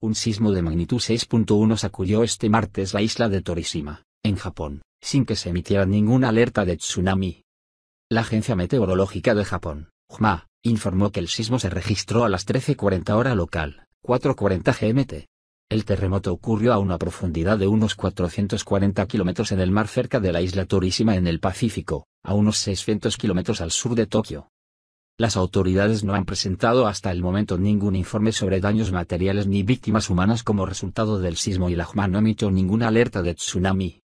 Un sismo de magnitud 6.1 sacudió este martes la isla de Torishima, en Japón, sin que se emitiera ninguna alerta de tsunami. La Agencia Meteorológica de Japón, JMA, informó que el sismo se registró a las 13.40 hora local, 4.40 GMT. El terremoto ocurrió a una profundidad de unos 440 kilómetros en el mar cerca de la isla Torishima en el Pacífico, a unos 600 kilómetros al sur de Tokio. Las autoridades no han presentado hasta el momento ningún informe sobre daños materiales ni víctimas humanas como resultado del sismo y la JMA no emitió ninguna alerta de tsunami.